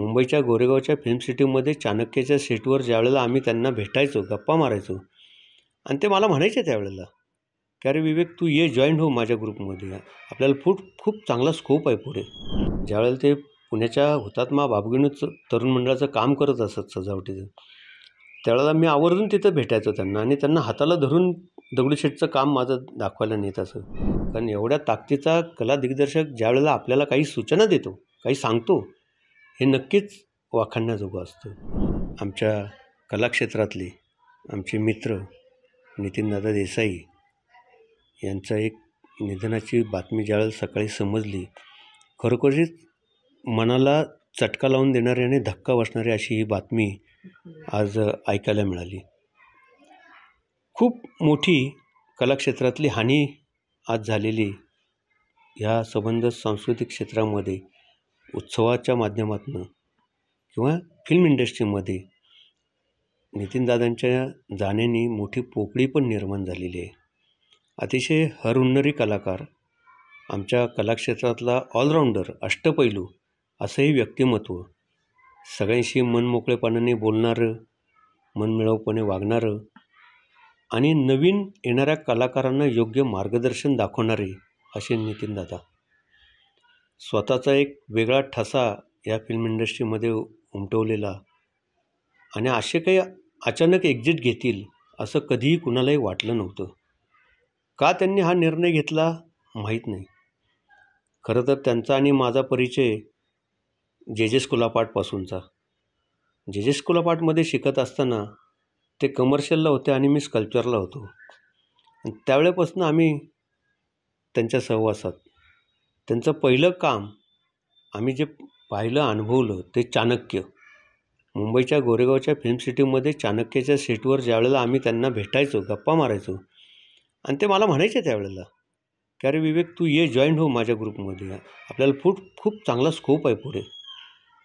मुंबईच्या गोरेगावच्या फिल्म सिटीमध्ये चाणक्यच्या सेटवर ज्यावेळेला आम्ही त्यांना भेटायचो गप्पा मारायचो आणि ते मला म्हणायचे त्यावेळेला की अरे विवेक तू ये जॉईन हो माझ्या ग्रुपमध्ये आपल्याला फूट खूप चांगला स्कोप आहे पुढे ज्यावेळेला ते पुण्याच्या हुतात्मा बाबगिणू तरुण मंडळाचं काम करत असत सजावटीचं त्यावेळेला मी आवर्जून तिथं भेटायचो त्यांना आणि त्यांना हाताला धरून दगडूशेठचं काम माझं दाखवायला नेत असं कारण एवढ्या ताकदीचा कला दिग्दर्शक ज्यावेळेला आपल्याला काही सूचना देतो काही सांगतो हे नक्कीच वाखाणण्याजोगं असतं आमच्या कलाक्षेत्रातले आमचे मित्र नितीनदादा देसाई यांचा एक निधनाची बातमी ज्यावेळेस सकाळी समजली खरोखरीच मनाला चटका लावून देणारी आणि धक्का बसणारी अशी ही बातमी आज ऐकायला मिळाली खूप मोठी कलाक्षेत्रातली हानी आज झालेली ह्या संबंध सांस्कृतिक क्षेत्रामध्ये उत्सवाच्या माध्यमातून किंवा फिल्म इंडस्ट्रीमध्ये नितीनदादांच्या जाण्याने मोठी पोकळी पण निर्माण झालेली आहे अतिशय हरहुन्नरी कलाकार आमच्या कलाक्षेत्रातला ऑलराऊंडर अष्टपैलू असंही व्यक्तिमत्व सगळ्यांशी मनमोकळेपणाने बोलणारं मनमिळवपणे वागणारं आणि नवीन येणाऱ्या कलाकारांना योग्य मार्गदर्शन दाखवणारे असे नितीनदादा स्वतःचा एक वेगळा ठसा या फिल्म इंडस्ट्रीमध्ये उमटवलेला आणि असे काही अचानक एक्झिट घेतील असं कधीही कुणालाही वाटलं नव्हतं का त्यांनी हा निर्णय घेतला माहीत नाही खरं तर त्यांचा आणि माझा परिचय जे जे स्कुलापाठपासूनचा जे जे स्कुलापाठमध्ये शिकत असताना ते कमर्शियलला होते आणि मी स्कल्पचरला होतो त्यावेळेपासून आम्ही त्यांच्या सहवासात त्यांचं पहिलं काम आम्ही जे पाहिलं अनुभवलं ते चाणक्य मुंबईच्या गोरेगावच्या फिल्म सिटीमध्ये चाणक्यच्या सेटवर ज्यावेळेला आम्ही त्यांना भेटायचो गप्पा मारायचो आणि ते मला म्हणायचे त्यावेळेला की अरे विवेक तू ये जॉईन हो माझ्या ग्रुपमध्ये आपल्याला फूट खूप चांगला स्कोप आहे पुढे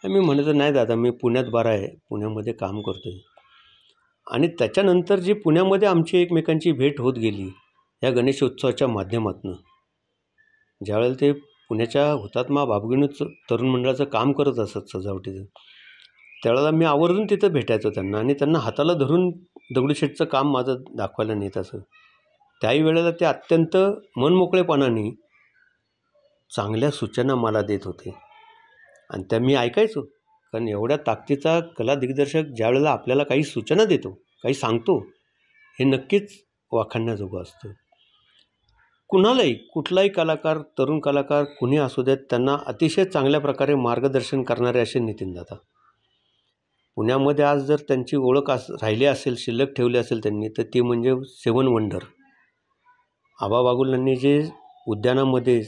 मी म्हणायचो नाही दादा मी पुण्यात बारा आहे पुण्यामध्ये काम करतो आहे आणि त्याच्यानंतर जी पुण्यामध्ये आमची एकमेकांची भेट होत गेली या गणेशोत्सवाच्या माध्यमातून ज्यावेळेला ते पुण्याच्या हुतात्मा बाबगिणीचं तरुण मंडळाचं काम करत असत सजावटीचं त्यावेळेला मी आवर्जून तिथं भेटायचो त्यांना आणि त्यांना हाताला धरून दगडूशेठचं काम माझं दाखवायला नेत असं त्याही वेळेला ते अत्यंत मनमोकळेपणाने चांगल्या सूचना मला देत होते आणि त्या मी ऐकायचो कारण एवढ्या ताकदीचा कला दिग्दर्शक ज्यावेळेला आपल्याला काही सूचना देतो काही सांगतो हे नक्कीच वाखाणण्याजोगं असतं कुणालाही कुठलाही कलाकार तरुण कलाकार कुणी असू देत त्यांना अतिशय चांगल्या प्रकारे मार्गदर्शन करणारे असे नितीन दादा पुण्यामध्ये आज जर त्यांची ओळख अस राहिली असेल शिल्लक ठेवली असेल त्यांनी तर ती म्हणजे सेवन वंडर आबा बागुलांनी जे उद्यानामध्ये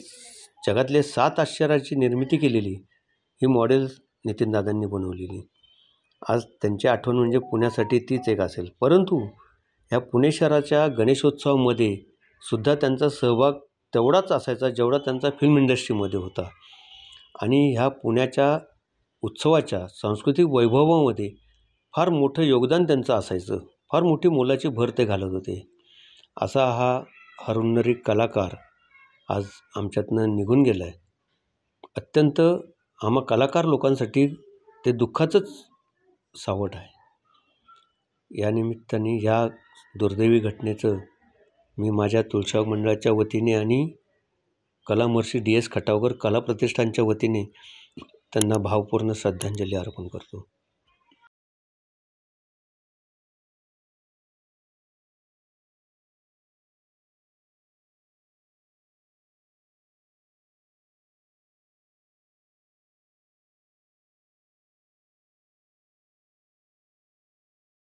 जगातले सात आश्चर्याची निर्मिती केलेली ही मॉडेल नितीनदादांनी बनवलेली आज त्यांची आठवण म्हणजे पुण्यासाठी तीच एक असेल परंतु ह्या पुणे शहराच्या गणेशोत्सवामध्ये सुद्धा त्यांचा सहभाग तेवढाच असायचा जेवढा त्यांचा फिल्म इंडस्ट्रीमध्ये होता आणि ह्या पुण्याच्या उत्सवाच्या सांस्कृतिक वैभवामध्ये फार मोठं योगदान त्यांचं असायचं फार मोठी मोलाची भर ते घालत होते असा हा हरुणरी कलाकार आज आमच्यातनं निघून गेला आहे अत्यंत आम्हा कलाकार लोकांसाठी ते दुःखाचंच सावट आहे या निमित्ताने ह्या दुर्दैवी घटनेचं मी माझ्या तुळसा मंडळाच्या वतीने आणि कलामहर्षी डी एस खटावकर कला प्रतिष्ठानच्या वतीने त्यांना भावपूर्ण श्रद्धांजली अर्पण करतो